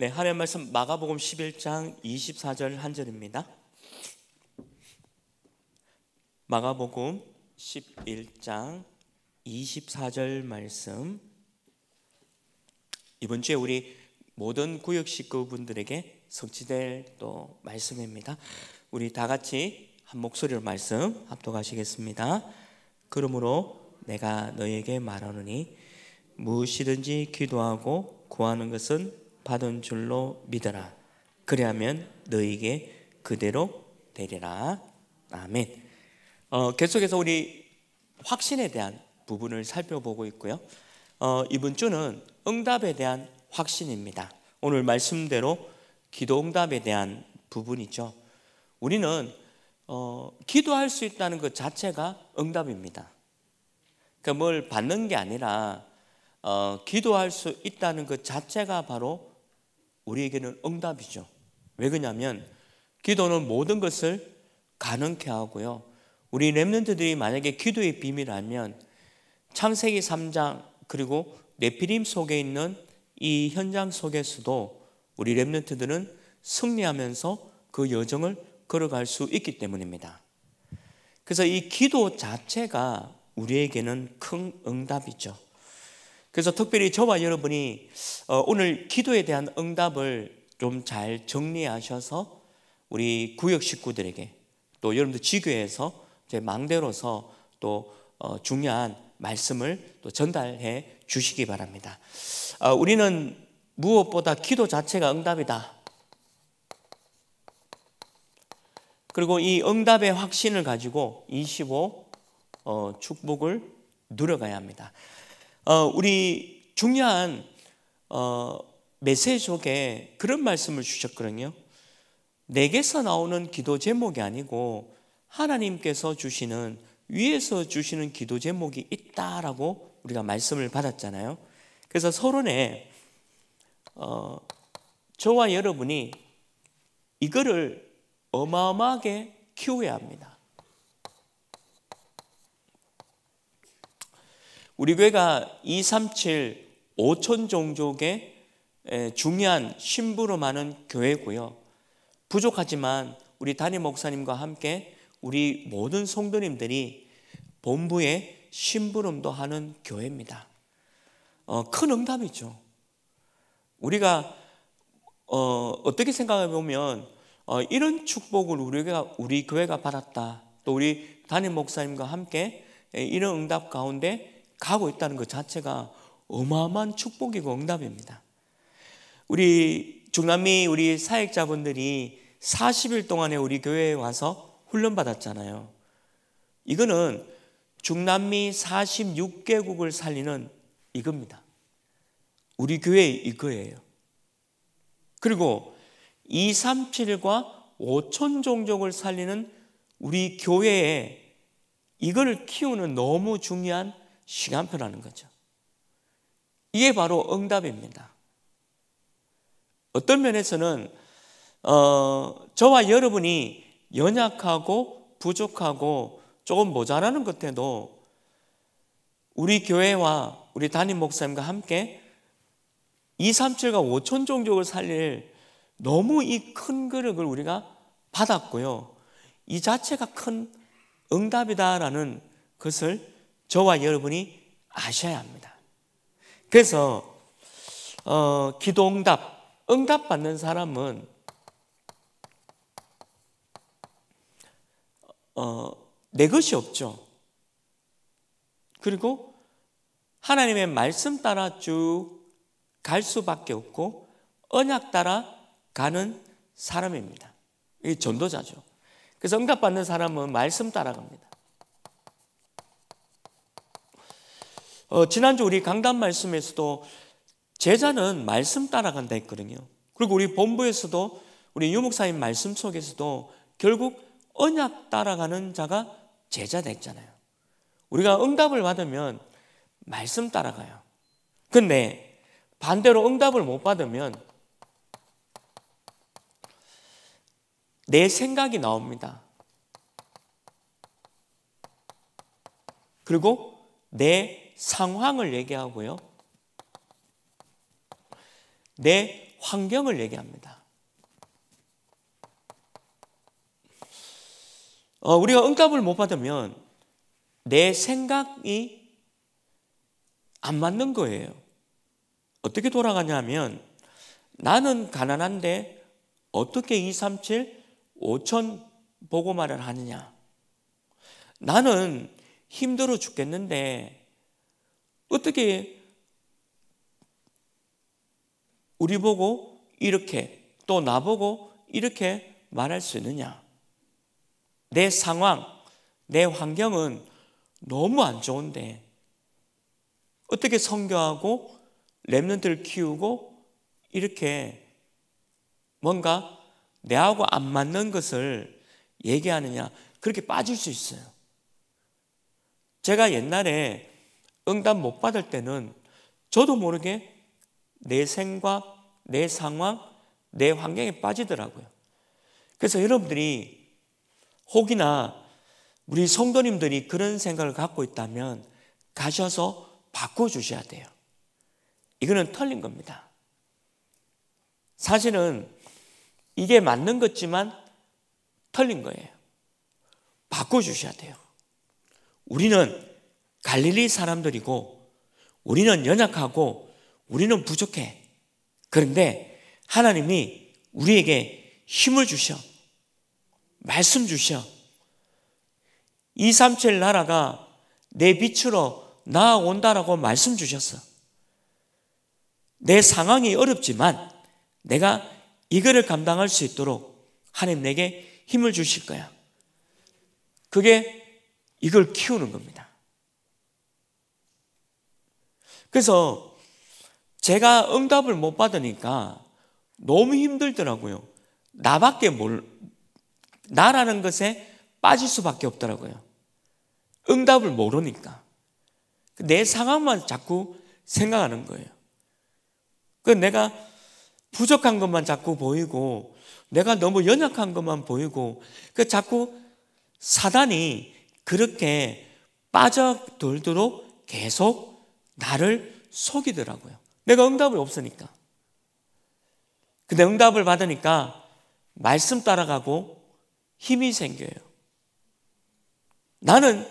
네, 하나님 말씀 마가복음 11장 24절 한 절입니다. 마가복음 11장 24절 말씀 이번 주에 우리 모든 구역 식구분들에게 성취될 또 말씀입니다. 우리 다 같이 한 목소리로 말씀 합독하시겠습니다. 그러므로 내가 너에게 말하노니 무엇이든지 기도하고 구하는 것은 받은 줄로 믿어라. 그리하면 너에게 그대로 되리라. 아멘. 어, 계속해서 우리 확신에 대한 부분을 살펴보고 있고요. 어, 이번 주는 응답에 대한 확신입니다. 오늘 말씀대로 기도 응답에 대한 부분이죠. 우리는 어, 기도할 수 있다는 것 자체가 응답입니다. 그러니까 받는 게 아니라 어, 기도할 수 있다는 것 자체가 바로 우리에게는 응답이죠. 왜 그러냐면 기도는 모든 것을 가능케 하고요. 우리 랩런트들이 만약에 기도의 비밀 알면 창세기 3장 그리고 네피림 속에 있는 이 현장 속에서도 우리 랩런트들은 승리하면서 그 여정을 걸어갈 수 있기 때문입니다. 그래서 이 기도 자체가 우리에게는 큰 응답이죠. 그래서 특별히 저와 여러분이 어, 오늘 기도에 대한 응답을 좀 잘 정리하셔서 우리 구역 식구들에게 또 여러분들 지교에서 제 망대로서 또 어, 중요한 말씀을 또 전달해 주시기 바랍니다. 아, 우리는 무엇보다 기도 자체가 응답이다. 그리고 이 응답의 확신을 가지고 25 어, 축복을 누려가야 합니다. 어, 우리 중요한 어, 메시지 속에 그런 말씀을 주셨거든요. 내게서 나오는 기도 제목이 아니고 하나님께서 주시는 위에서 주시는 기도 제목이 있다라고 우리가 말씀을 받았잖아요. 그래서 서론에 어, 저와 여러분이 이거를 어마어마하게 키워야 합니다. 우리 교회가 2, 3, 7, 5천 종족의 중요한 신부로 많은 교회고요. 부족하지만 우리 담임 목사님과 함께 우리 모든 성도님들이 본부에 심부름도 하는 교회입니다. 어, 큰 응답이죠. 우리가 어, 떻게 생각해 보면 어, 이런 축복을 우리가 우리 교회가 받았다. 또 우리 담임 목사님과 함께 이런 응답 가운데 가고 있다는 것 자체가 어마어마한 축복이고 응답입니다. 우리 중남미 우리 사역자분들이 40일 동안에 우리 교회에 와서 훈련받았잖아요. 이거는 중남미 46개국을 살리는 이겁니다. 우리 교회 이거예요. 그리고 237과 5천 종족을 살리는 우리 교회에 이거 키우는 너무 중요한 시간표라는 거죠. 이게 바로 응답입니다. 어떤 면에서는 어, 저와 여러분이 연약하고 부족하고 조금 모자라는 것에도 우리 교회와 우리 담임 목사님과 함께 237과 5천 종족을 살릴 너무 이 큰 그릇을 우리가 받았고요. 이 자체가 큰 응답이다라는 것을 저와 여러분이 아셔야 합니다. 그래서 어, 기도 응답, 응답 받는 사람은 어, 내 것이 없죠. 그리고 하나님의 말씀 따라 쭉 갈 수밖에 없고 언약 따라 가는 사람입니다. 이 전도자죠. 그래서 응답받는 사람은 말씀 따라갑니다. 어, 지난주 우리 강단 말씀에서도 제자는 말씀 따라간다 했거든요. 그리고 우리 본부에서도 우리 유목사님 말씀 속에서도 결국 언약 따라가는 자가 제자다 잖아요 우리가 응답을 받으면 말씀 따라가요. 근데 반대로 응답을 못 받으면 내 생각이 나옵니다. 그리고 내 상황을 얘기하고요. 내 환경을 얘기합니다. 어, 우리가 응답을 못 받으면 내 생각이 안 맞는 거예요. 어떻게 돌아가냐면 나는 가난한데 어떻게 237 5천 보고말을 하느냐. 나는 힘들어 죽겠는데 어떻게 우리 보고 이렇게 또 나보고 이렇게 말할 수 있느냐? 내 상황, 내 환경은 너무 안 좋은데 어떻게 성교하고 랩런트를 키우고 이렇게 뭔가 내하고 안 맞는 것을 얘기하느냐 그렇게 빠질 수 있어요. 제가 옛날에 응답 못 받을 때는 저도 모르게 내생과내 상황, 내 환경에 빠지더라고요. 그래서 여러분들이 혹이나 우리 성도님들이 그런 생각을 갖고 있다면 가셔서 바꿔주셔야 돼요. 이거는 틀린 겁니다. 사실은 이게 맞는 것지만 틀린 거예요. 바꿔주셔야 돼요. 우리는 갈릴리 사람들이고 우리는 연약하고 우리는 부족해. 그런데 하나님이 우리에게 힘을 주셔. 말씀 주셔. 237 나라가 내 빛으로 나아온다라고 말씀 주셨어. 내 상황이 어렵지만 내가 이거를 감당할 수 있도록 하나님 내게 힘을 주실 거야. 그게 이걸 키우는 겁니다. 그래서 제가 응답을 못 받으니까 너무 힘들더라고요. 나밖에 몰, 나라는 것에 빠질 수밖에 없더라고요. 응답을 모르니까. 내 상황만 자꾸 생각하는 거예요. 그 내가 부족한 것만 자꾸 보이고, 내가 너무 연약한 것만 보이고, 그 자꾸 사단이 그렇게 빠져들도록 계속 나를 속이더라고요. 내가 응답을 없으니까. 근데 응답을 받으니까 말씀 따라가고 힘이 생겨요. 나는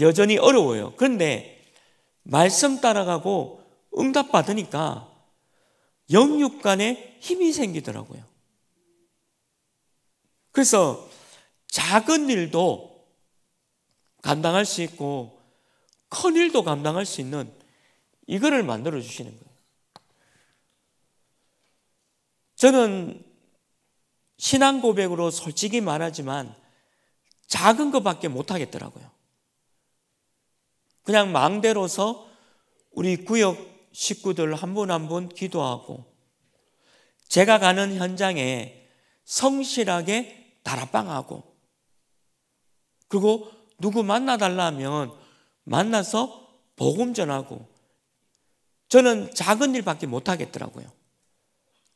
여전히 어려워요. 그런데 말씀 따라가고 응답 받으니까 영육 간에 힘이 생기더라고요. 그래서 작은 일도 감당할 수 있고 큰 일도 감당할 수 있는 이거를 만들어 주시는 거예요. 저는 신앙 고백으로 솔직히 말하지만 작은 것밖에 못 하겠더라고요. 그냥 망대로서 우리 구역 식구들 한 분 한 분 기도하고 제가 가는 현장에 성실하게 다락방하고 그리고 누구 만나달라면 만나서 복음 전하고 저는 작은 일밖에 못 하겠더라고요.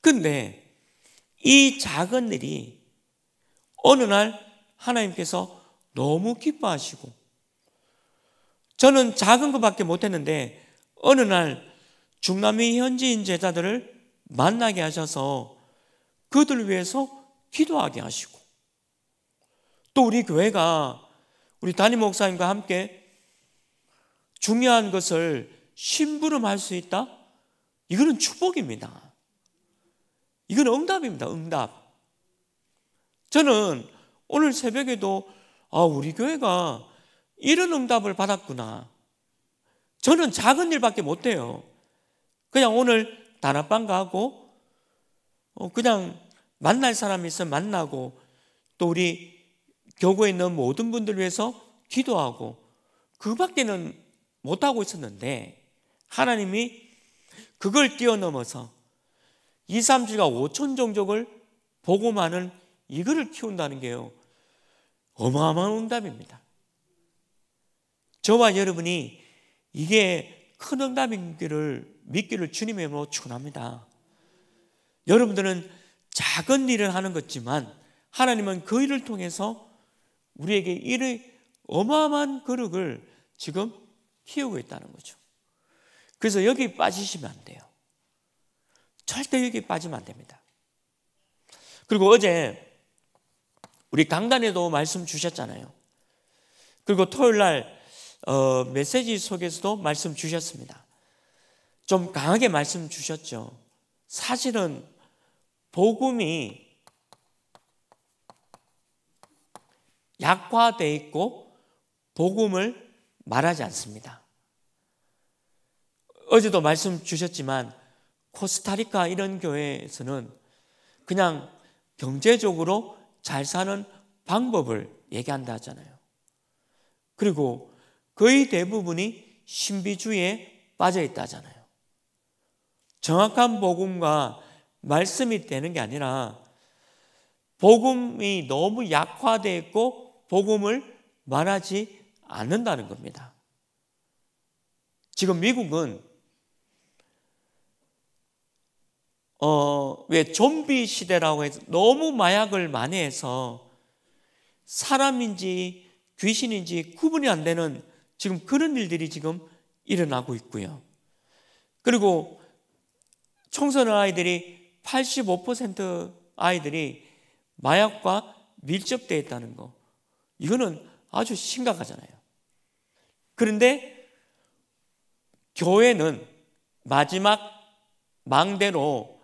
근데 이 작은 일이 어느 날 하나님께서 너무 기뻐하시고 저는 작은 것밖에 못 했는데 어느 날 중남미 현지인 제자들을 만나게 하셔서 그들 위해서 기도하게 하시고 또 우리 교회가 우리 담임 목사님과 함께 중요한 것을 심부름할 수 있다? 이거는 축복입니다. 이건 응답입니다. 응답. 저는 오늘 새벽에도 아, 우리 교회가 이런 응답을 받았구나. 저는 작은 일밖에 못 돼요. 그냥 오늘 단합방 가고 어, 그냥 만날 사람 있으면 만나고 또 우리 교구에 있는 모든 분들 위해서 기도하고 그 밖에는 못하고 있었는데 하나님이 그걸 뛰어넘어서 2, 3주가 5천 종족을 보고 마은 이거를 키운다는 게요. 어마어마한 응답입니다. 저와 여러분이 이게 큰 응답인 기를 믿기를 주님의 이름으로 축원합니다. 여러분들은 작은 일을 하는 것지만 하나님은 그 일을 통해서 우리에게 일의 어마어마한 그릇을 지금 키우고 있다는 거죠. 그래서 여기 빠지시면 안 돼요. 절대 여기 빠지면 안 됩니다. 그리고 어제 우리 강단에도 말씀 주셨잖아요. 그리고 토요일 날 어, 메시지 속에서도 말씀 주셨습니다. 좀 강하게 말씀 주셨죠. 사실은 복음이 약화돼 있고 복음을 말하지 않습니다. 어제도 말씀 주셨지만 코스타리카 이런 교회에서는 그냥 경제적으로 잘 사는 방법을 얘기한다 하잖아요. 그리고 거의 대부분이 신비주의에 빠져 있다잖아요. 하 정확한 복음과 말씀이 되는 게 아니라 복음이 너무 약화되 있고 복음을 말하지 않는다는 겁니다. 지금 미국은 어, 왜 좀비 시대라고 해서 너무 마약을 많이 해서 사람인지 귀신인지 구분이 안 되는 지금 그런 일들이 지금 일어나고 있고요. 그리고 청소년 아이들이 85% 아이들이 마약과 밀접되어 있다는 거. 이거는 아주 심각하잖아요. 그런데 교회는 마지막 망대로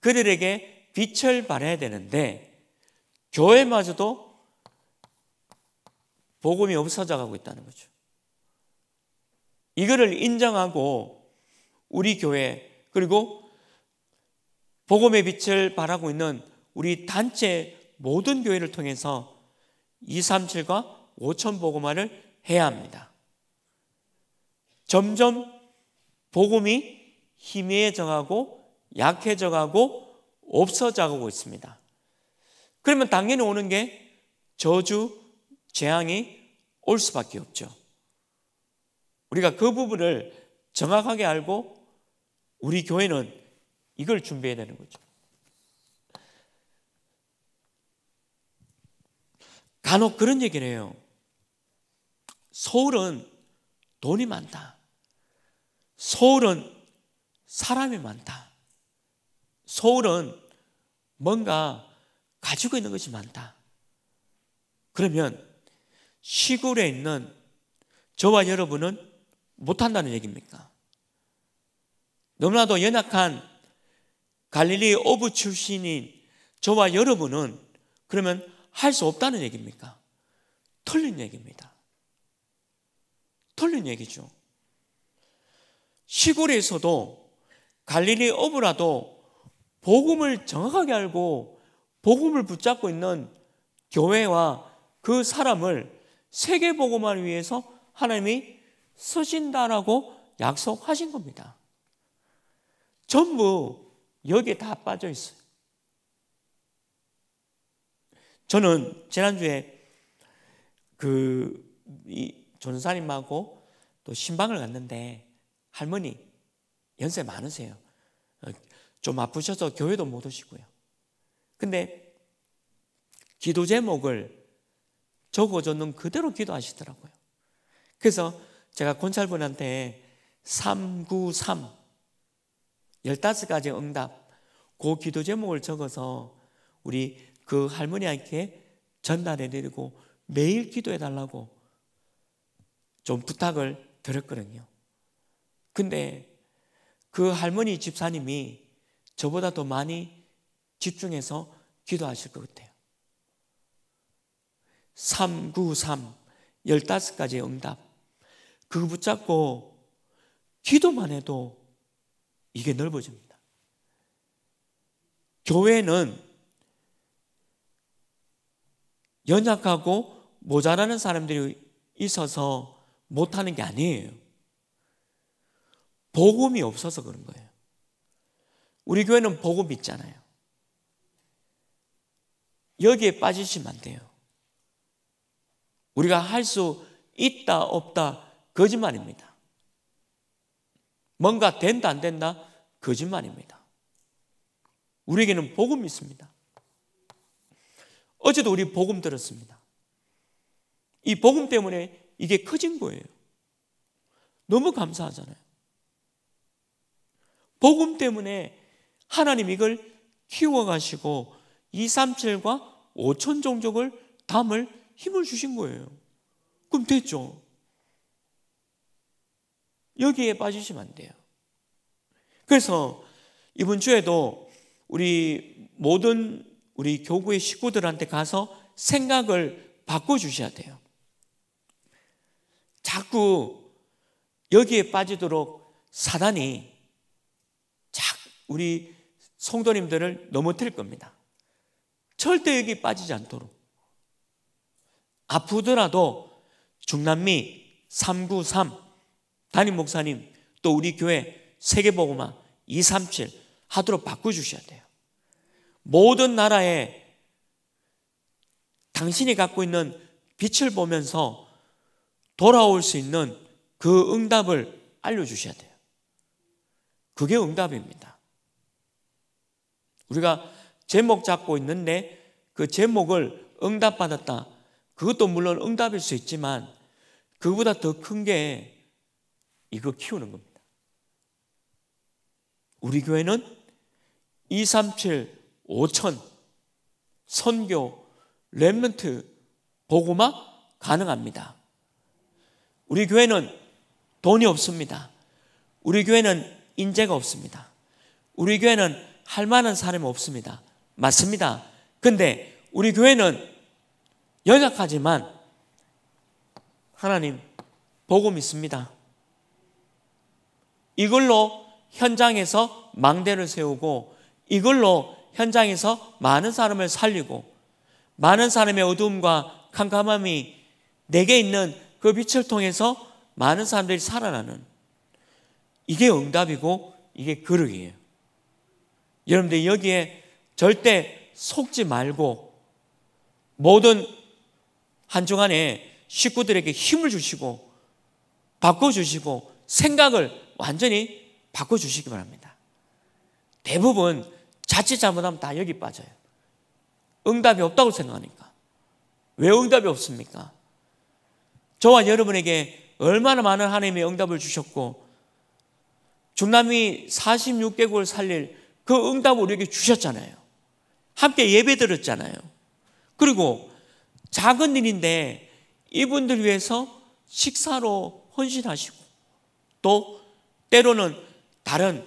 그들에게 빛을 발해야 되는데 교회마저도 복음이 없어져 가고 있다는 거죠. 이거를 인정하고 우리 교회 그리고 복음의 빛을 발하고 있는 우리 단체 모든 교회를 통해서 237과 5천 복음화를 해야 합니다. 점점 복음이 희미해져가고 약해져 가고 없어져 가고 있습니다. 그러면 당연히 오는 게 저주, 재앙이 올 수밖에 없죠. 우리가 그 부분을 정확하게 알고 우리 교회는 이걸 준비해야 되는 거죠. 간혹 그런 얘기를 해요. 서울은 돈이 많다. 서울은 사람이 많다. 서울은 뭔가 가지고 있는 것이 많다. 그러면 시골에 있는 저와 여러분은 못한다는 얘기입니까? 너무나도 연약한 갈릴리 오브 출신인 저와 여러분은 그러면 할 수 없다는 얘기입니까? 틀린 얘기입니다. 틀린 얘기죠. 시골에서도 갈릴리 오브라도 복음을 정확하게 알고 복음을 붙잡고 있는 교회와 그 사람을 세계 복음화를 위해서 하나님이 쓰신다라고 약속하신 겁니다. 전부 여기에 다 빠져 있어요. 저는 지난주에 그이 전사님하고 또 신방을 갔는데 할머니 연세 많으세요. 좀 아프셔서 교회도 못 오시고요. 근데 기도 제목을 적어줬는 그대로 기도하시더라고요. 그래서 제가 권찰분한테 393, 15가지 응답, 그 기도 제목을 적어서 우리 그 할머니한테 전달해드리고 매일 기도해달라고 좀 부탁을 드렸거든요. 근데 그 할머니 집사님이 저보다 더 많이 집중해서 기도하실 것 같아요. 3, 9, 3, 15가지의 응답. 그거 붙잡고 기도만 해도 이게 넓어집니다. 교회는 연약하고 모자라는 사람들이 있어서 못하는 게 아니에요. 복음이 없어서 그런 거예요. 우리 교회는 복음 있잖아요. 여기에 빠지시면 안 돼요. 우리가 할 수 있다 없다 거짓말입니다. 뭔가 된다 안 된다 거짓말입니다. 우리에게는 복음이 있습니다. 어제도 우리 복음 들었습니다. 이 복음 때문에 이게 커진 거예요. 너무 감사하잖아요. 복음 때문에 하나님 이걸 키워가시고 2, 3, 7과 5천 종족을 담을 힘을 주신 거예요. 그럼 됐죠. 여기에 빠지시면 안 돼요. 그래서 이번 주에도 우리 모든 우리 교구의 식구들한테 가서 생각을 바꿔주셔야 돼요. 자꾸 여기에 빠지도록 사단이 자 우리 성도님들을 넘어뜨릴 겁니다. 절대 여기 빠지지 않도록. 아프더라도 중남미 393 담임 목사님 또 우리 교회 세계보고마 237 하도록 바꿔주셔야 돼요. 모든 나라에 당신이 갖고 있는 빛을 보면서 돌아올 수 있는 그 응답을 알려주셔야 돼요. 그게 응답입니다. 우리가 제목 잡고 있는데 그 제목을 응답받았다. 그것도 물론 응답일 수 있지만 그보다 더 큰 게 이거 키우는 겁니다. 우리 교회는 237 5천 선교 랩런트 보고마 가능합니다. 우리 교회는 돈이 없습니다. 우리 교회는 인재가 없습니다. 우리 교회는 할 만한 사람이 없습니다. 맞습니다. 근데 우리 교회는 연약하지만 하나님 복음 있습니다. 이걸로 현장에서 망대를 세우고 이걸로 현장에서 많은 사람을 살리고 많은 사람의 어둠과 캄캄함이 내게 있는 그 빛을 통해서 많은 사람들이 살아나는 이게 응답이고 이게 그릇이에요. 여러분들 여기에 절대 속지 말고 모든 한중간에 식구들에게 힘을 주시고 바꿔주시고 생각을 완전히 바꿔주시기 바랍니다. 대부분 자칫 잘못하면 다 여기 빠져요. 응답이 없다고 생각하니까. 왜 응답이 없습니까? 저와 여러분에게 얼마나 많은 하나님의 응답을 주셨고, 중남미 46개국을 살릴 그 응답을 우리에게 주셨잖아요. 함께 예배 드렸잖아요. 그리고 작은 일인데 이분들 위해서 식사로 헌신하시고 또 때로는 다른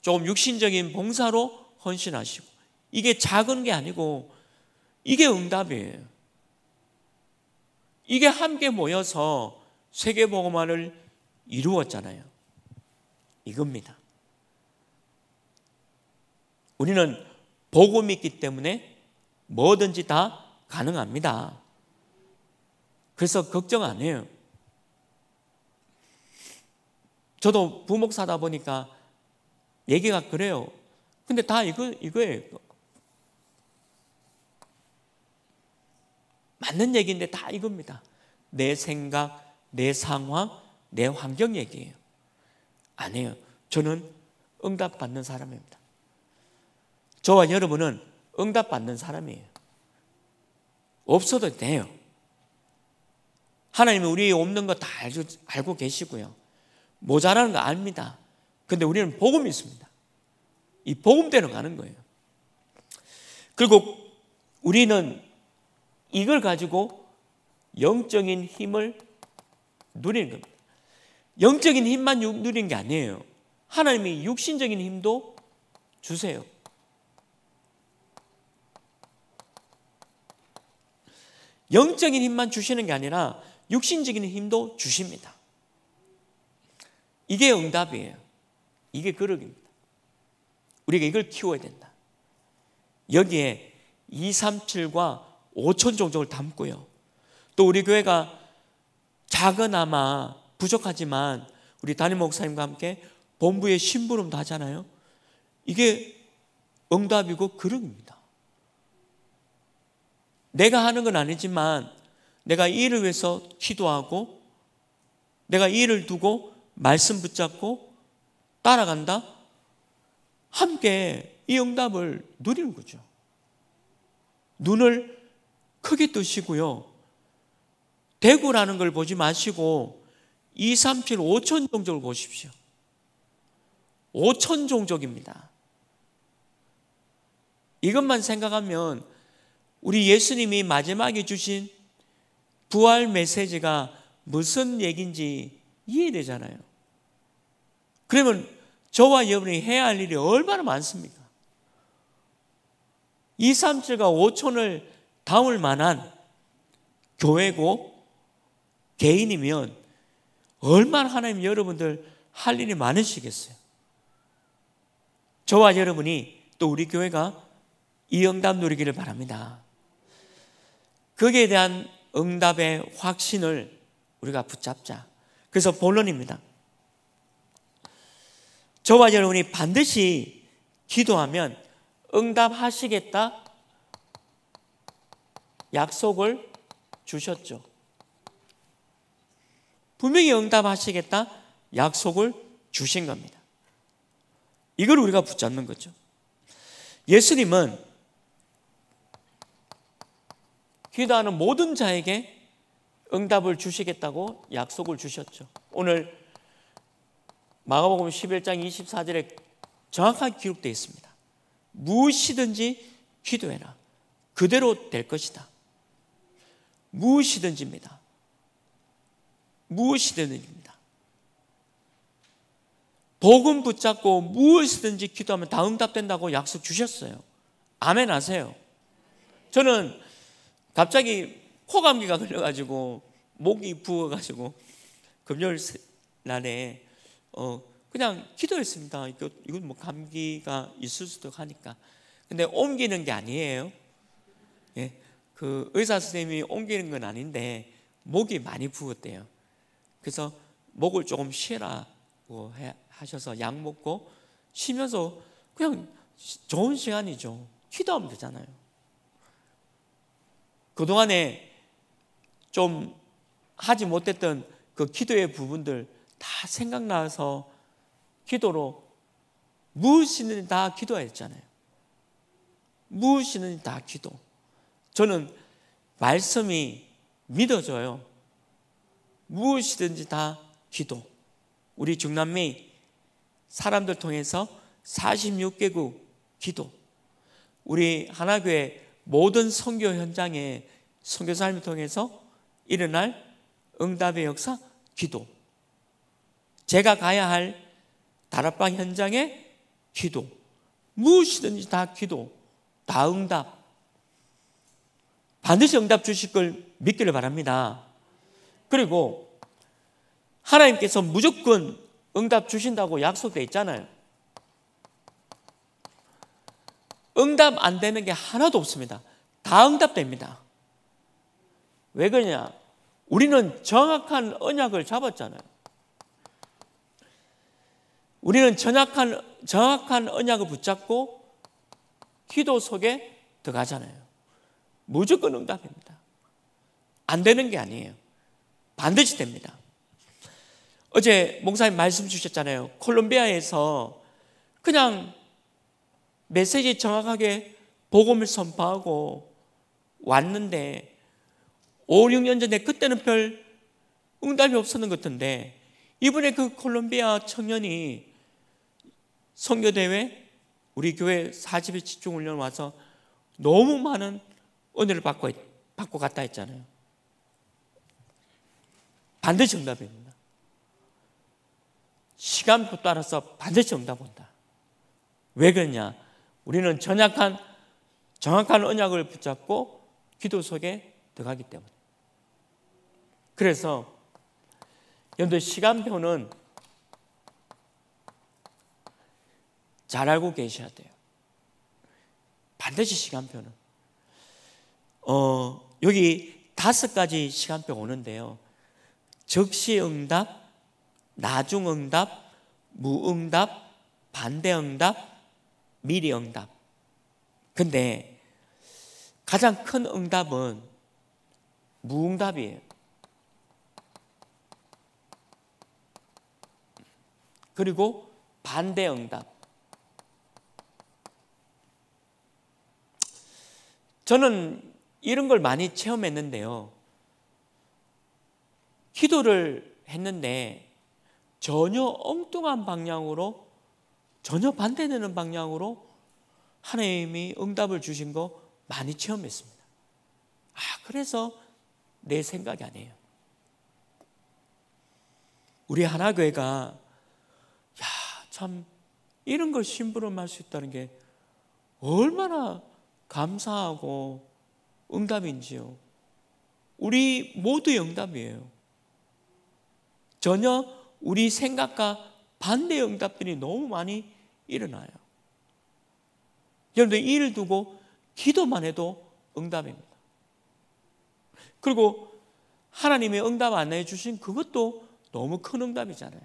조금 육신적인 봉사로 헌신하시고 이게 작은 게 아니고 이게 응답이에요. 이게 함께 모여서 세계보고만을 이루었잖아요. 이겁니다. 우리는 복음이 있기 때문에 뭐든지 다 가능합니다. 그래서 걱정 안 해요. 저도 부목사다 보니까 얘기가 그래요. 근데 다 이거, 이거예요. 맞는 얘기인데 다 이겁니다. 내 생각, 내 상황, 내 환경 얘기예요. 아니에요. 저는 응답받는 사람입니다. 저와 여러분은 응답받는 사람이에요. 없어도 돼요. 하나님은 우리 없는 거 다 알고, 알고 계시고요. 모자라는 거 압니다. 근데 우리는 복음이 있습니다. 이 복음대로 가는 거예요. 그리고 우리는 이걸 가지고 영적인 힘을 누리는 겁니다. 영적인 힘만 누리는 게 아니에요. 하나님이 육신적인 힘도 주세요. 영적인 힘만 주시는 게 아니라 육신적인 힘도 주십니다. 이게 응답이에요. 이게 그릇입니다. 우리가 이걸 키워야 된다. 여기에 237과 5천 종족을 담고요. 또 우리 교회가 작은아마 부족하지만 우리 담임 목사님과 함께 본부의 심부름도 하잖아요. 이게 응답이고 그릇입니다. 내가 하는 건 아니지만 내가 이 일을 위해서 기도하고 내가 이 일을 두고 말씀 붙잡고 따라간다? 함께 이 응답을 누리는 거죠. 눈을 크게 뜨시고요. 대구라는 걸 보지 마시고 2, 3, 7, 5천 종족을 보십시오. 5천 종족입니다. 이것만 생각하면 우리 예수님이 마지막에 주신 부활 메시지가 무슨 얘기인지 이해되잖아요. 그러면 저와 여러분이 해야 할 일이 얼마나 많습니까? 2, 3주가 5천을 담을 만한 교회고 개인이면 얼마나 하나님 여러분들 할 일이 많으시겠어요? 저와 여러분이 또 우리 교회가 이 응답 누리기를 바랍니다. 거기에 대한 응답의 확신을 우리가 붙잡자. 그래서 본론입니다. 저와 여러분이 반드시 기도하면 응답하시겠다 약속을 주셨죠. 분명히 응답하시겠다 약속을 주신 겁니다. 이걸 우리가 붙잡는 거죠. 예수님은 기도하는 모든 자에게 응답을 주시겠다고 약속을 주셨죠. 오늘 마가복음 11장 24절에 정확하게 기록되어 있습니다. 무엇이든지 기도해라. 그대로 될 것이다. 무엇이든지입니다. 무엇이든지입니다. 복음 붙잡고 무엇이든지 기도하면 다 응답된다고 약속 주셨어요. 아멘 하세요. 저는 갑자기 코 감기가 걸려가지고 목이 부어가지고 금요일 날에 어 그냥 기도했습니다. 이거 이건 뭐 감기가 있을 수도 하니까. 근데 옮기는 게 아니에요. 예, 그 의사 선생님이 옮기는 건 아닌데 목이 많이 부었대요. 그래서 목을 조금 쉬라고 하셔서 약 먹고 쉬면서 그냥 좋은 시간이죠. 기도하면 되잖아요. 그동안에 좀 하지 못했던 그 기도의 부분들 다 생각나서 기도로 무엇이든 다 기도했잖아요. 무엇이든 다 기도. 저는 말씀이 믿어져요. 무엇이든지 다 기도. 우리 중남매 사람들 통해서 46개국 기도. 우리 하나교회 모든 성교 현장에 성교 삶을 통해서 일어날 응답의 역사 기도. 제가 가야 할 다락방 현장의 기도. 무엇이든지 다 기도. 다 응답. 반드시 응답 주실 걸 믿기를 바랍니다. 그리고 하나님께서 무조건 응답 주신다고 약속되어 있잖아요. 응답 안 되는 게 하나도 없습니다. 다 응답됩니다. 왜 그러냐? 우리는 정확한 언약을 잡았잖아요. 우리는 정확한, 정확한 언약을 붙잡고 기도 속에 들어가잖아요. 무조건 응답입니다. 안 되는 게 아니에요. 반드시 됩니다. 어제 목사님 말씀 주셨잖아요. 콜롬비아에서 그냥 메시지 정확하게 복음을 선포하고 왔는데 5, 6년 전에 그때는 별 응답이 없었는 것 같은데 이번에 그 콜롬비아 청년이 성교대회 우리 교회 사집일 집중훈련 와서 너무 많은 은혜를 받고, 받고 갔다 했잖아요. 반드시 응답입니다. 시간부터 따라서 반드시 응답 온다. 왜 그러냐? 우리는 전약한 정확한 언약을 붙잡고 기도 속에 들어가기 때문에 그래서 여러분 시간표는 잘 알고 계셔야 돼요. 반드시 시간표는 어 여기 다섯 가지 시간표 오는데요. 즉시 응답, 나중 응답, 무응답, 반대 응답, 미리 응답. 근데 가장 큰 응답은 무응답이에요. 그리고 반대 응답. 저는 이런 걸 많이 체험했는데요. 기도를 했는데 전혀 엉뚱한 방향으로 전혀 반대되는 방향으로 하나님이 응답을 주신 거 많이 체험했습니다. 아, 그래서 내 생각이 아니에요. 우리 하나교회가 야, 참 이런 걸 심부름할 수 있다는 게 얼마나 감사하고 응답인지요. 우리 모두의 응답이에요. 전혀 우리 생각과 반대 응답들이 너무 많이 일어나요. 여러분들 이일 두고 기도만 해도 응답입니다. 그리고 하나님의 응답 안내해 주신 그것도 너무 큰 응답이잖아요.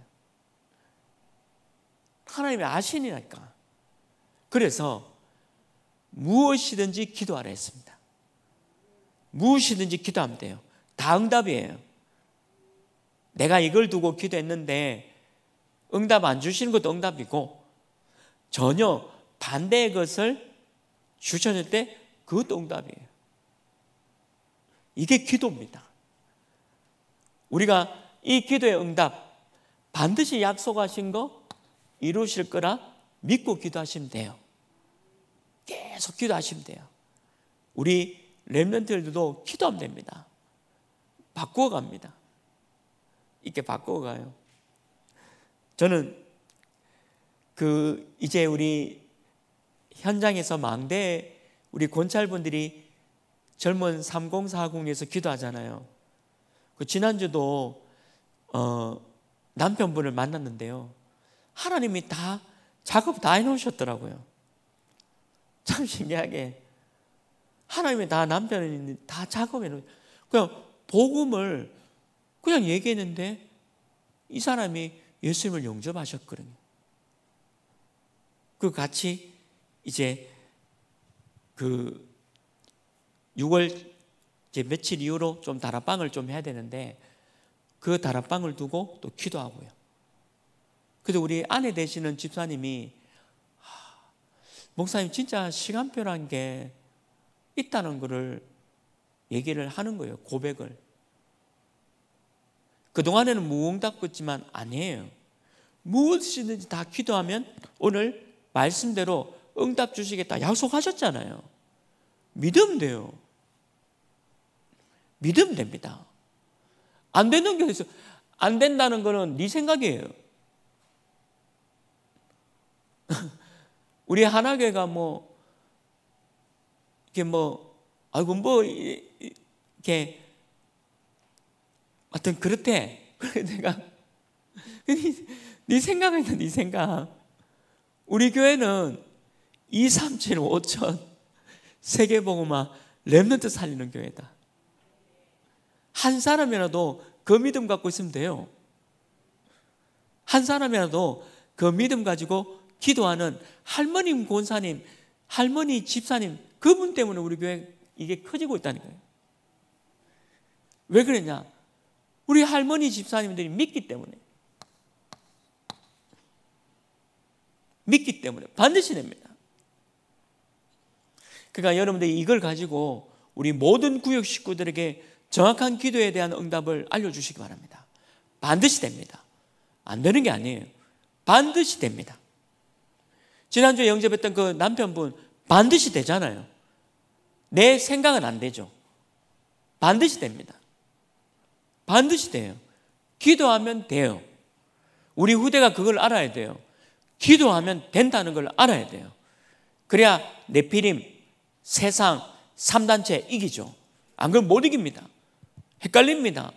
하나님의 아신이까 그래서 무엇이든지 기도하라 했습니다. 무엇이든지 기도하면 돼요. 다 응답이에요. 내가 이걸 두고 기도했는데 응답 안 주시는 것도 응답이고 전혀 반대의 것을 주셨을 때 그것도 응답이에요. 이게 기도입니다. 우리가 이 기도의 응답 반드시 약속하신 거 이루실 거라 믿고 기도하시면 돼요. 계속 기도하시면 돼요. 우리 랩런트들도 기도하면 됩니다. 바꾸어 갑니다. 이렇게 바꾸어 가요. 저는 그 이제 우리 현장에서 망대 우리 권찰분들이 젊은 3040에서 기도하잖아요. 그 지난주도 어, 남편분을 만났는데요. 하나님이 다 작업 다 해놓으셨더라고요. 참 신기하게 하나님이 다 남편이 다 작업해놓은 그냥 복음을 그냥 얘기했는데 이 사람이 예수님을 용접하셨거든요 그 같이 이제 그 6월 이제 며칠 이후로 좀 다락방을 좀 해야 되는데 그 다락방을 두고 또 기도하고요. 그래서 우리 아내 되시는 집사님이 목사님 진짜 시간표란 게 있다는 것을 얘기를 하는 거예요. 고백을. 그동안에는 무응답 었지만 아니에요. 무엇이든지 다 기도하면 오늘 말씀대로 응답 주시겠다 약속하셨잖아요. 믿음 돼요. 믿음 됩니다. 안 되는 게 있어. 안 된다는 거는 네 생각이에요. 우리 하나교회가 뭐 이게 뭐 아이고 뭐 이렇게 하여튼 그렇대. 그래 내가 네 생각이다 네 생각. 우리 교회는 2, 3, 7, 5천 세계복음화 랩런트 살리는 교회다. 한 사람이라도 그 믿음 갖고 있으면 돼요. 한 사람이라도 그 믿음 가지고 기도하는 할머님 권사님, 할머니 집사님 그분 때문에 우리 교회 이게 커지고 있다는 거예요. 왜 그러냐? 우리 할머니 집사님들이 믿기 때문에. 믿기 때문에 반드시 됩니다. 그러니까 여러분들이 이걸 가지고 우리 모든 구역 식구들에게 정확한 기도에 대한 응답을 알려주시기 바랍니다. 반드시 됩니다. 안 되는 게 아니에요. 반드시 됩니다. 지난주에 영접했던 그 남편분 반드시 되잖아요. 내 생각은 안 되죠. 반드시 됩니다. 반드시 돼요. 기도하면 돼요. 우리 후대가 그걸 알아야 돼요. 기도하면 된다는 걸 알아야 돼요. 그래야 내피림, 세상, 3단체 이기죠. 안 그러면 못 이깁니다. 헷갈립니다.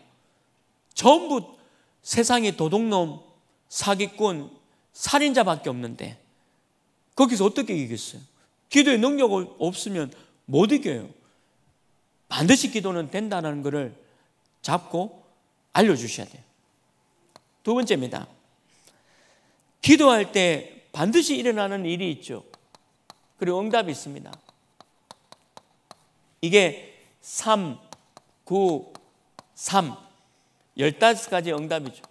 전부 세상이 도둑놈, 사기꾼, 살인자밖에 없는데 거기서 어떻게 이기겠어요? 기도의 능력 없으면 못 이겨요. 반드시 기도는 된다는 것을 잡고 알려주셔야 돼요. 두 번째입니다. 기도할 때 반드시 일어나는 일이 있죠. 그리고 응답이 있습니다. 이게 3, 9, 3. 15가지 응답이죠.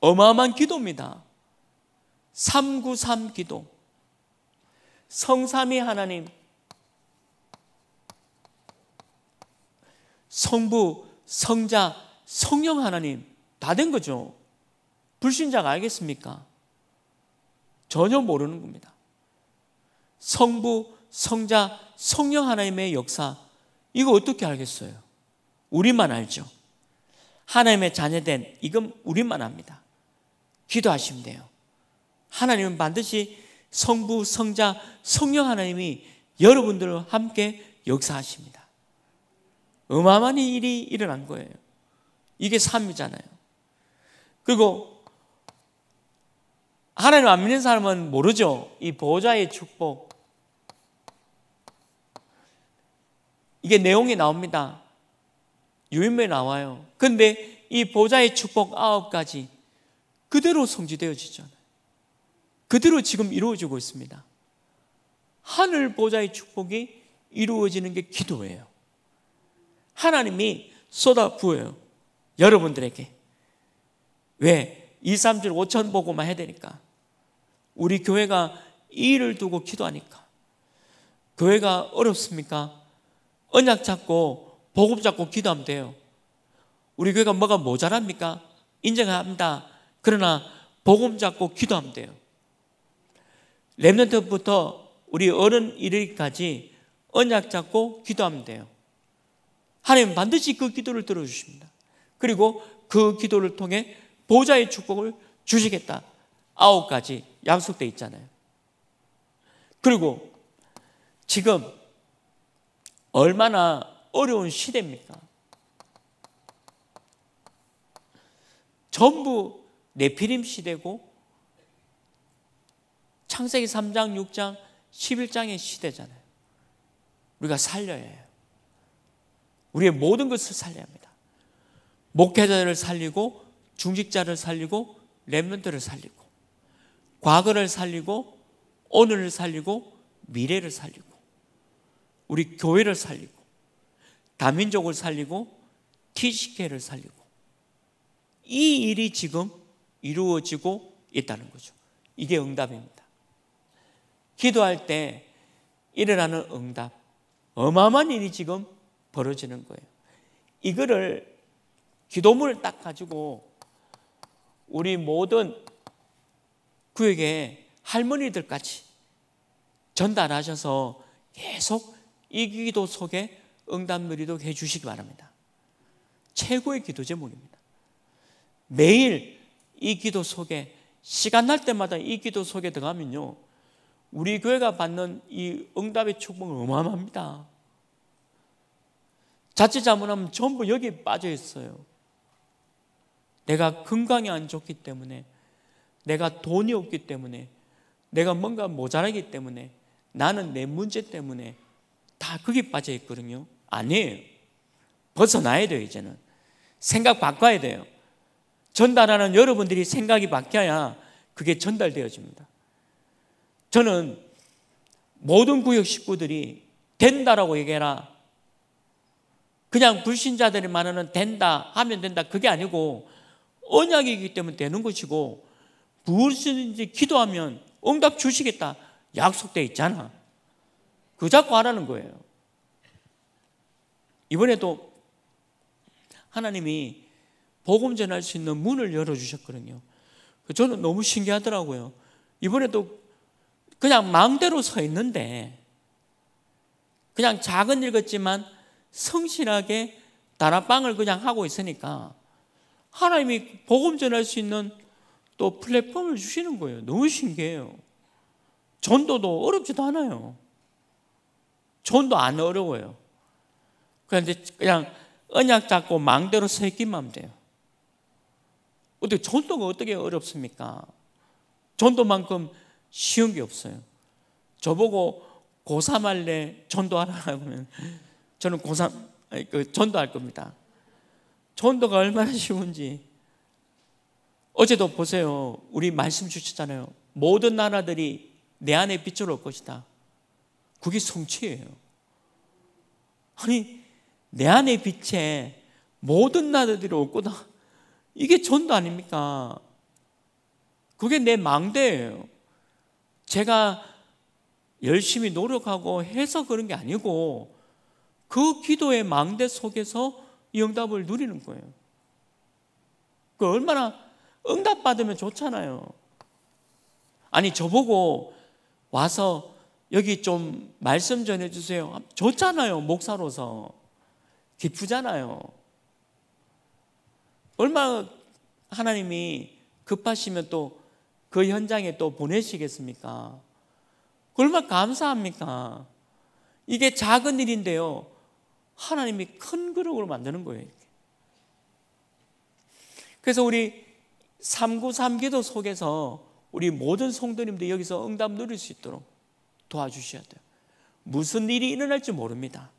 어마어마한 기도입니다. 393 기도. 성삼위 하나님. 성부, 성자, 성령 하나님. 다된 거죠. 불신자가 알겠습니까? 전혀 모르는 겁니다. 성부, 성자, 성령 하나님의 역사, 이거 어떻게 알겠어요? 우리만 알죠. 하나님의 자녀된, 이건 우리만 압니다. 기도하시면 돼요. 하나님은 반드시 성부, 성자, 성령 하나님이 여러분들과 함께 역사하십니다. 어마어마한 일이 일어난 거예요. 이게 삶이잖아요. 그리고 하나님 안 믿는 사람은 모르죠. 이 보호자의 축복. 이게 내용이 나옵니다. 유인에 나와요. 근데 이 보좌의 축복 아홉 가지 그대로 성지되어지잖아요 그대로 지금 이루어지고 있습니다. 하늘 보좌의 축복이 이루어지는 게 기도예요. 하나님이 쏟아 부어요. 여러분들에게. 왜? 2, 3주 5천 보고만 해야 되니까. 우리 교회가 일을 두고 기도하니까. 교회가 어렵습니까? 언약 잡고 복음 잡고 기도하면 돼요. 우리 교회가 뭐가 모자랍니까? 인정합니다. 그러나 복음 잡고 기도하면 돼요. 랩런트부터 우리 어른 이르기까지 언약 잡고 기도하면 돼요. 하나님 반드시 그 기도를 들어주십니다. 그리고 그 기도를 통해 보좌의 축복을 주시겠다. 아홉 가지 약속돼 있잖아요. 그리고 지금 얼마나 어려운 시대입니까? 전부 네피림 시대고 창세기 3장, 6장, 11장의 시대잖아요. 우리가 살려야 해요. 우리의 모든 것을 살려야 합니다. 목회자를 살리고 중직자를 살리고 렘몬트를 살리고 과거를 살리고 오늘을 살리고 미래를 살리고 우리 교회를 살리고 다민족을 살리고 티식회를 살리고 이 일이 지금 이루어지고 있다는 거죠. 이게 응답입니다. 기도할 때 일어나는 응답 어마어마한 일이 지금 벌어지는 거예요. 이거를 기도문을 딱 가지고 우리 모든 구역의 할머니들까지 전달하셔서 계속 이 기도 속에 응답누이도 해주시기 바랍니다. 최고의 기도 제목입니다. 매일 이 기도 속에 시간 날 때마다 이 기도 속에 들어가면요. 우리 교회가 받는 이 응답의 축복은 어마어마합니다. 자칫 잘못하면 전부 여기 빠져 있어요. 내가 건강이 안 좋기 때문에 내가 돈이 없기 때문에 내가 뭔가 모자라기 때문에 나는 내 문제 때문에 다 거기 빠져 있거든요. 아니에요. 벗어나야 돼요, 이제는. 생각 바꿔야 돼요. 전달하는 여러분들이 생각이 바뀌어야 그게 전달되어집니다. 저는 모든 구역 식구들이 된다라고 얘기해라. 그냥 불신자들이 말하는 된다, 하면 된다. 그게 아니고 언약이기 때문에 되는 것이고 무엇이든지 기도하면 응답 주시겠다 약속돼 있잖아. 그 자꾸 하라는 거예요. 이번에도 하나님이 복음 전할 수 있는 문을 열어주셨거든요. 저는 너무 신기하더라고요. 이번에도 그냥 마음대로 서 있는데 그냥 작은 일 같지만 성실하게 다락방을 그냥 하고 있으니까 하나님이 복음 전할 수 있는 또 플랫폼을 주시는 거예요. 너무 신기해요. 전도도 어렵지도 않아요. 전도 안 어려워요. 그런데 그냥 언약 잡고 망대로 새기만 돼요. 어떻게 전도가 어떻게 어렵습니까? 전도만큼 쉬운 게 없어요. 저보고 고3 할래 전도하라 하면 저는 고3 그 전도할 겁니다. 전도가 얼마나 쉬운지. 어제도 보세요. 우리 말씀 주셨잖아요. 모든 나라들이 내 안에 빛을 올 것이다. 그게 성취예요. 아니, 내안에 빛에 모든 나라들이 올 거다. 이게 전도 아닙니까? 그게 내 망대예요. 제가 열심히 노력하고 해서 그런 게 아니고 그 기도의 망대 속에서 이 응답을 누리는 거예요. 그 얼마나 응답받으면 좋잖아요. 아니, 저보고 와서 여기 좀 말씀 전해주세요. 좋잖아요, 목사로서. 기쁘잖아요. 얼마 하나님이 급하시면 또 그 현장에 또 보내시겠습니까? 얼마 감사합니까? 이게 작은 일인데요. 하나님이 큰 그릇으로 만드는 거예요. 이렇게. 그래서 우리 393기도 속에서 우리 모든 성도님들 여기서 응답 누릴 수 있도록 도와주셔야 돼요. 무슨 일이 일어날지 모릅니다.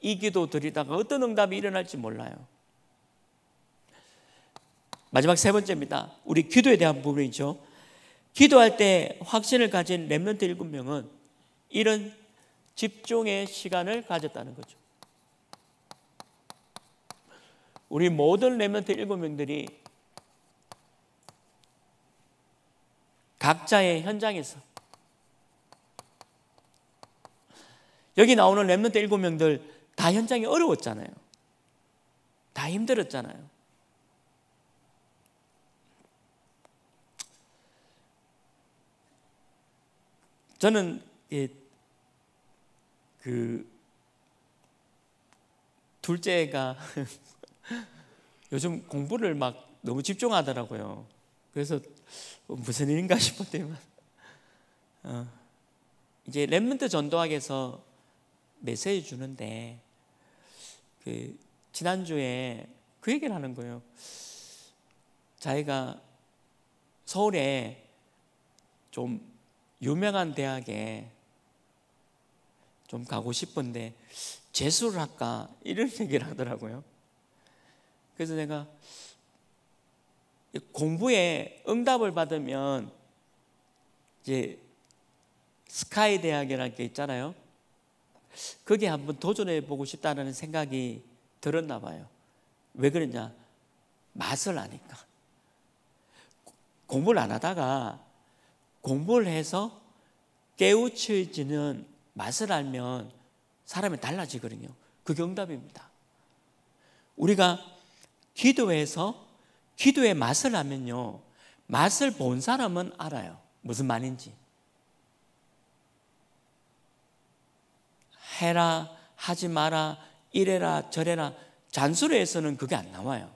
이 기도 드리다가 어떤 응답이 일어날지 몰라요. 마지막 세 번째입니다. 우리 기도에 대한 부분이죠. 기도할 때 확신을 가진 랩런트 일곱 명은 이런 집중의 시간을 가졌다는 거죠. 우리 모든 레멘트 일곱 명들이 각자의 현장에서 여기 나오는 렘런트 일곱 명들 다 현장이 어려웠잖아요. 다 힘들었잖아요. 저는 예, 그 둘째가 요즘 공부를 막 너무 집중하더라고요. 그래서 무슨 일인가 싶을 때만 어, 이제 랩먼트 전도학에서 메시지 주는데 그 지난주에 그 얘기를 하는 거예요. 자기가 서울에 좀 유명한 대학에 좀 가고 싶은데 재수를 할까 이런 얘기를 하더라고요. 그래서 내가 공부에 응답을 받으면 이제 스카이 대학이라는 게 있잖아요. 그게 한번 도전해 보고 싶다는 생각이 들었나 봐요. 왜 그러냐? 맛을 아니까. 공부를 안 하다가 공부를 해서 깨우쳐지는 맛을 알면 사람이 달라지거든요. 그게 응답입니다. 우리가 기도해서 기도의 맛을 하면요. 맛을 본 사람은 알아요. 무슨 말인지. 해라, 하지 마라, 이래라, 저래라. 잔소리에서는 그게 안 나와요.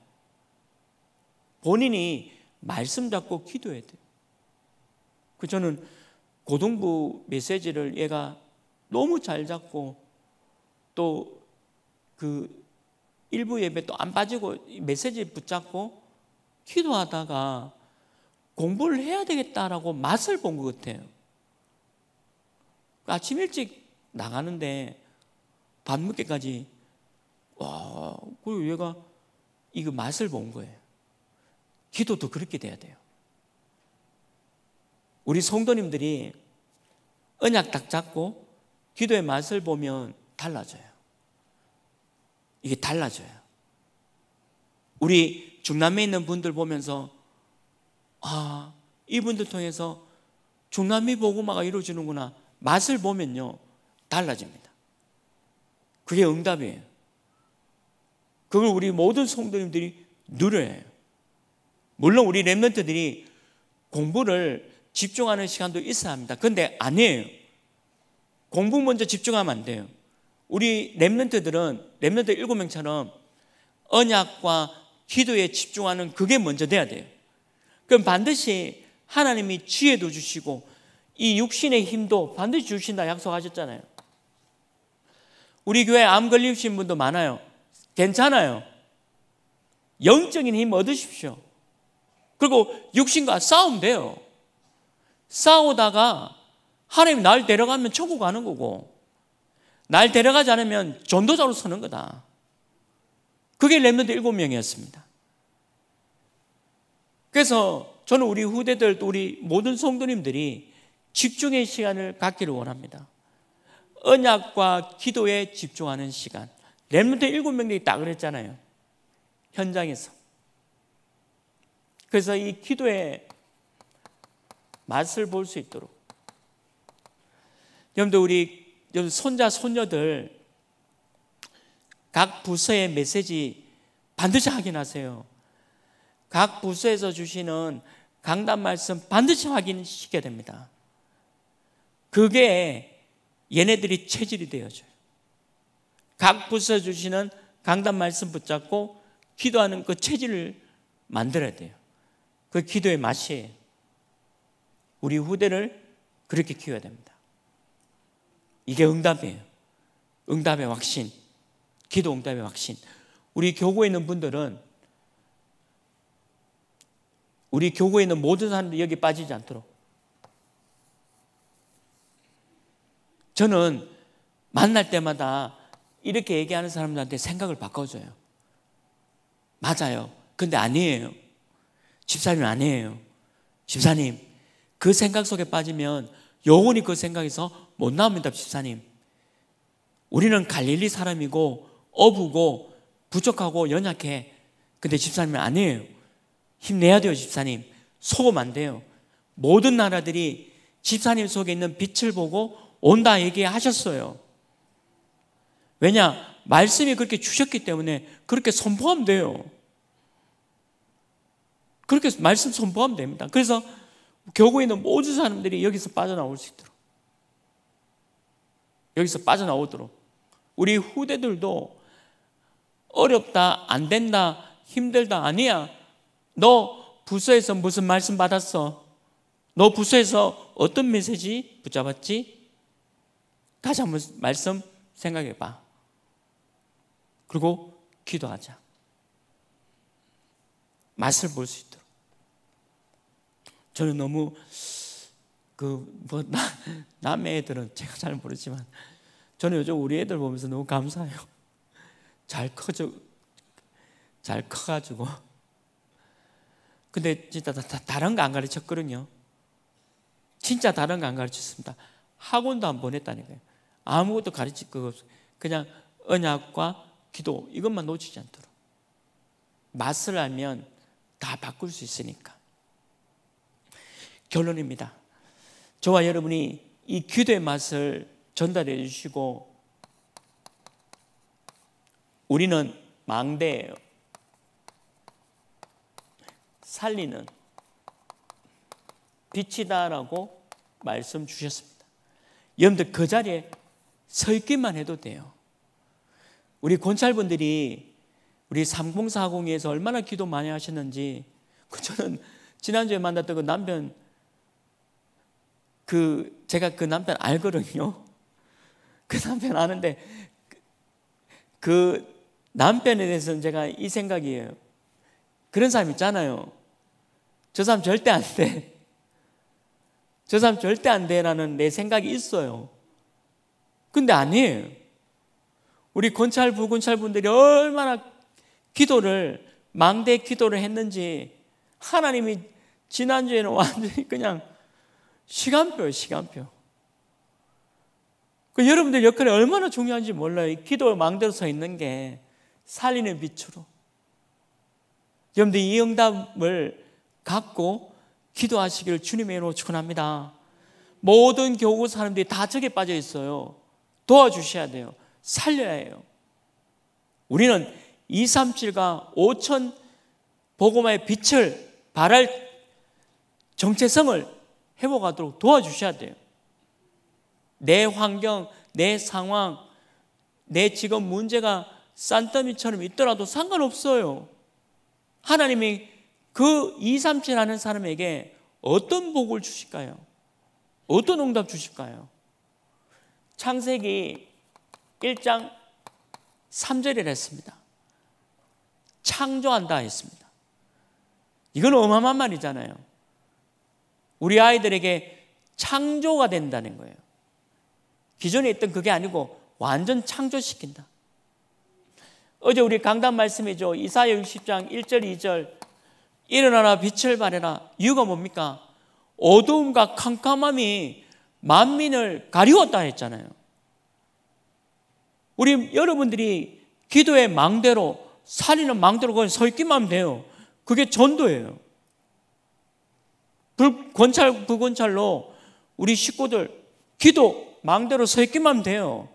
본인이 말씀 잡고 기도해야 돼요. 그 저는 고등부 메시지를 얘가 너무 잘 잡고 또그 일부 예배 또 안 빠지고 메시지 붙잡고 기도하다가 공부를 해야 되겠다라고 맛을 본 것 같아요. 아침 일찍 나가는데 밤늦게까지 와 그리고 얘가 이거 맛을 본 거예요. 기도도 그렇게 돼야 돼요. 우리 성도님들이 언약 딱 잡고 기도의 맛을 보면 달라져요. 이게 달라져요. 우리 중남미에 있는 분들 보면서 아, 이분들 통해서 중남미 보고마가 이루어지는구나. 맛을 보면요. 달라집니다. 그게 응답이에요. 그걸 우리 모든 성도님들이 누려요 물론 우리 랩런트들이 공부를 집중하는 시간도 있어야 합니다. 근데 아니에요. 공부 먼저 집중하면 안 돼요. 우리 랩런트들은 랩런트 일곱 명처럼 언약과 기도에 집중하는 그게 먼저 돼야 돼요. 그럼 반드시 하나님이 지혜도 주시고 이 육신의 힘도 반드시 주신다 약속하셨잖아요. 우리 교회 암 걸리신 분도 많아요. 괜찮아요. 영적인 힘 얻으십시오. 그리고 육신과 싸움 돼요. 싸우다가 하나님 날 데려가면 천국 가는 거고 날 데려가지 않으면 전도자로 서는 거다. 그게 랩런트 일곱 명이었습니다. 그래서 저는 우리 후대들 또 우리 모든 성도님들이 집중의 시간을 갖기를 원합니다. 언약과 기도에 집중하는 시간. 랩런트 일곱 명들이 딱 그랬잖아요. 현장에서. 그래서 이 기도의 맛을 볼 수 있도록. 여러분들 우리 손자 손녀들 각 부서의 메시지 반드시 확인하세요. 각 부서에서 주시는 강단 말씀 반드시 확인시켜야 됩니다. 그게 얘네들이 체질이 되어져요. 각 부서 주시는 강단 말씀 붙잡고 기도하는 그 체질을 만들어야 돼요. 그 기도의 맛이 우리 후대를 그렇게 키워야 됩니다. 이게 응답이에요. 응답의 확신. 기도 응답의 확신. 우리 교구에 있는 분들은 우리 교구에 있는 모든 사람들이 여기 빠지지 않도록 저는 만날 때마다 이렇게 얘기하는 사람들한테 생각을 바꿔줘요. 맞아요. 근데 아니에요. 집사님 아니에요. 집사님, 그 생각 속에 빠지면 영원히 그 생각에서 못 나옵니다, 집사님. 우리는 갈릴리 사람이고 어부고 부족하고 연약해. 근데 집사님 아니에요. 힘내야 돼요, 집사님. 속으면 안 돼요. 모든 나라들이 집사님 속에 있는 빛을 보고 온다 얘기하셨어요. 왜냐? 말씀이 그렇게 주셨기 때문에 그렇게 선포하면 돼요. 그렇게 말씀 선포하면 됩니다. 그래서 교구에는 모든 사람들이 여기서 빠져나올 수 있도록. 여기서 빠져나오도록 우리 후대들도 어렵다, 안 된다, 힘들다, 아니야. 너 부서에서 무슨 말씀 받았어? 너 부서에서 어떤 메시지 붙잡았지? 다시 한번 말씀 생각해 봐. 그리고 기도하자. 맛을 볼 수 있도록. 저는 너무 그뭐 남의 애들은 제가 잘 모르지만 저는 요즘 우리 애들 보면서 너무 감사해요. 잘 커져 잘 커가지고 근데 진짜 다, 다른 거 안 가르쳤거든요. 진짜 다른 거 안 가르쳤습니다. 학원도 안 보냈다니까요. 아무것도 가르칠 거 없어요. 그냥 언약과 기도 이것만 놓치지 않도록 맛을 알면 다 바꿀 수 있으니까 결론입니다. 저와 여러분이 이 기도의 맛을 전달해 주시고 우리는 망대예요. 살리는 빛이다라고 말씀 주셨습니다. 여러분들 그 자리에 서 있기만 해도 돼요. 우리 권찰분들이 우리 3040에서 얼마나 기도 많이 하셨는지 그 저는 지난주에 만났던 그 남편 그 제가 그 남편 알거든요. 그 남편 아는데 그 남편에 대해서는 제가 이 생각이에요. 그런 사람 있잖아요. 저 사람 절대 안 돼. 저 사람 절대 안 돼라는 내 생각이 있어요. 근데 아니에요. 우리 권찰 부군찰 분들이 얼마나 기도를 망대 기도를 했는지 하나님이 지난주에는 완전히 그냥 시간표 시간표. 그 여러분들 역할이 얼마나 중요한지 몰라요. 기도 망대로 서 있는 게 살리는 빛으로. 여러분들 이 응답을 갖고 기도하시기를 주님의 이름으로 축원합니다. 모든 교구 사람들이 다 적에 빠져 있어요. 도와주셔야 돼요. 살려야 해요. 우리는 237과 5천 보고마의 빛을 발할 정체성을 회복하도록 도와주셔야 돼요. 내 환경, 내 상황, 내 직업 문제가 산더미처럼 있더라도 상관없어요. 하나님이 그 2, 3, 7 하는 사람에게 어떤 복을 주실까요? 어떤 응답 주실까요? 창세기 1장 3절이라 했습니다. 창조한다 했습니다. 이건 어마어마한 말이잖아요. 우리 아이들에게 창조가 된다는 거예요. 기존에 있던 그게 아니고 완전 창조시킨다. 어제 우리 강단 말씀이죠. 이사야 60장 1절 2절 일어나라 빛을 발해라. 이유가 뭡니까? 어두움과 캄캄함이 만민을 가리웠다 했잖아요. 우리 여러분들이 기도의 망대로 살리는 망대로 그냥 서 있기만 돼요. 그게 전도예요. 그 권찰, 부권찰로 그 우리 식구들 기도 망대로 서 있기만 돼요.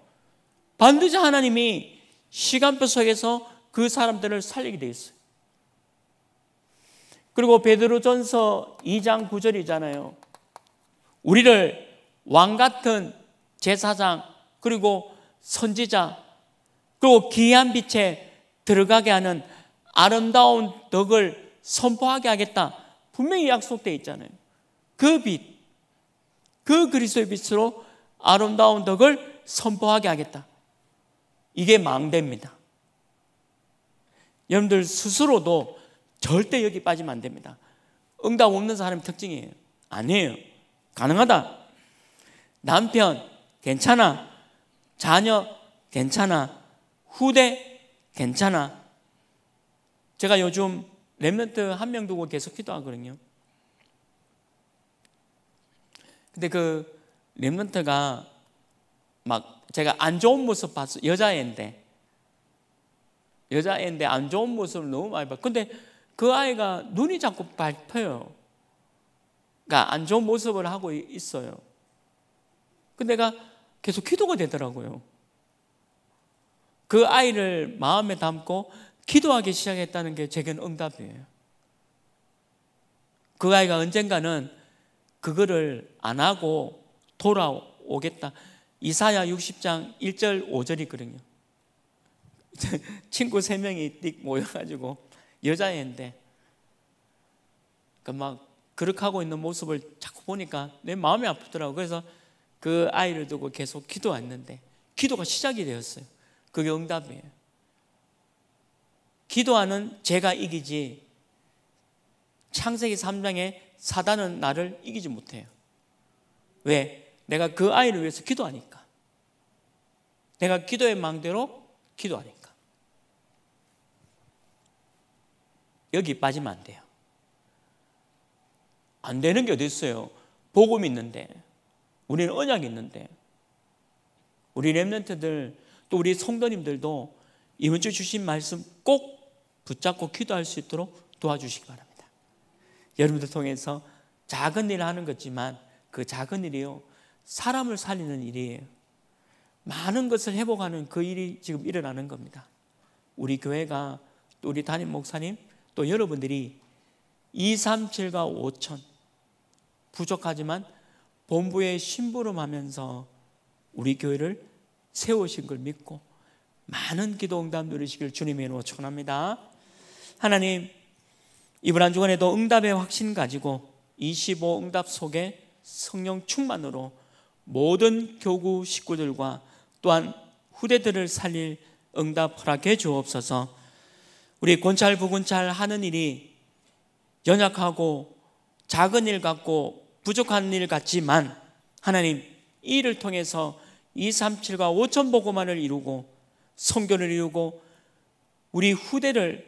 반드시 하나님이 시간표 속에서 그 사람들을 살리게 돼 있어요. 그리고 베드로전서 2장 9절이잖아요. 우리를 왕 같은 제사장 그리고 선지자 그리고 기한 빛에 들어가게 하는 아름다운 덕을 선포하게 하겠다. 분명히 약속되어 있잖아요. 그 빛, 그 그리스도의 빛으로 아름다운 덕을 선포하게 하겠다. 이게 망대입니다. 여러분들 스스로도 절대 여기 빠지면 안 됩니다. 응답 없는 사람의 특징이에요. 아니에요. 가능하다. 남편, 괜찮아. 자녀, 괜찮아. 후대, 괜찮아. 제가 요즘 랩런트 한 명 두고 계속 기도하거든요. 근데 그 랩런트가 막 제가 안 좋은 모습 봤어 여자애인데 여자애인데 안 좋은 모습을 너무 많이 봤. 근데 그 아이가 눈이 자꾸 밟혀요. 그러니까 안 좋은 모습을 하고 있어요. 근데 내가 계속 기도가 되더라고요. 그 아이를 마음에 담고 기도하기 시작했다는 게 제겐 응답이에요. 그 아이가 언젠가는 그거를 안 하고 돌아오겠다. 이사야 60장 1절 5절이거든요. 친구 세 명이 띡 모여가지고 여자애인데 그막 그렇게 하고 있는 모습을 자꾸 보니까 내 마음이 아프더라고. 그래서 그 아이를 두고 계속 기도했는데 기도가 시작이 되었어요. 그게 응답이에요. 기도하는 제가 이기지. 창세기 3장에 사단은 나를 이기지 못해요. 왜? 내가 그 아이를 위해서 기도하니까. 내가 기도의 망대로 기도하니까. 여기 빠지면 안 돼요. 안 되는 게 어디 있어요? 복음이 있는데, 우리는 언약이 있는데, 우리 랩런트들, 또 우리 성도님들도 이번 주 주신 말씀 꼭 붙잡고 기도할 수 있도록 도와주시기 바랍니다. 여러분들 통해서 작은 일을 하는 거지만 그 작은 일이요. 사람을 살리는 일이에요. 많은 것을 회복하는 그 일이 지금 일어나는 겁니다. 우리 교회가 또 우리 담임 목사님 또 여러분들이 237과 5천 부족하지만 본부에 심부름하면서 우리 교회를 세우신 걸 믿고 많은 기도 응답 누리시길 주님의 이름으로 축원합니다. 하나님 이번 한 주간에도 응답의 확신 가지고 25 응답 속에 성령 충만으로 모든 교구 식구들과 또한 후대들을 살릴 응답 허락해 주옵소서. 우리 권찰 부군찰 하는 일이 연약하고 작은 일 같고 부족한 일 같지만 하나님 이 일을 통해서 237과 5천 보고만을 이루고 성교를 이루고 우리 후대를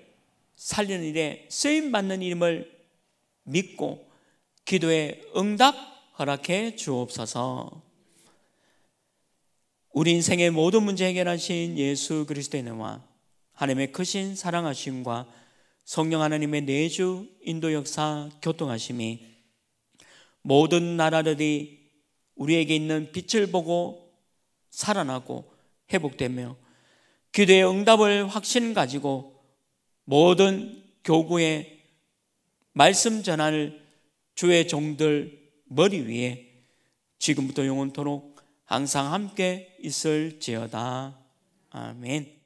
살리는 일에 쓰임 받는 이름을 믿고 기도에 응답 허락해 주옵소서. 우리 인생의 모든 문제 해결하신 예수 그리스도의 은혜 하나님의 크신 사랑하심과 성령 하나님의 내주 인도 역사 교통하심이 모든 나라들이 우리에게 있는 빛을 보고 살아나고 회복되며 기도의 응답을 확신 가지고 모든 교구의 말씀 전환을 주의 종들 머리 위에 지금부터 영원토록 항상 함께 있을지어다. 아멘.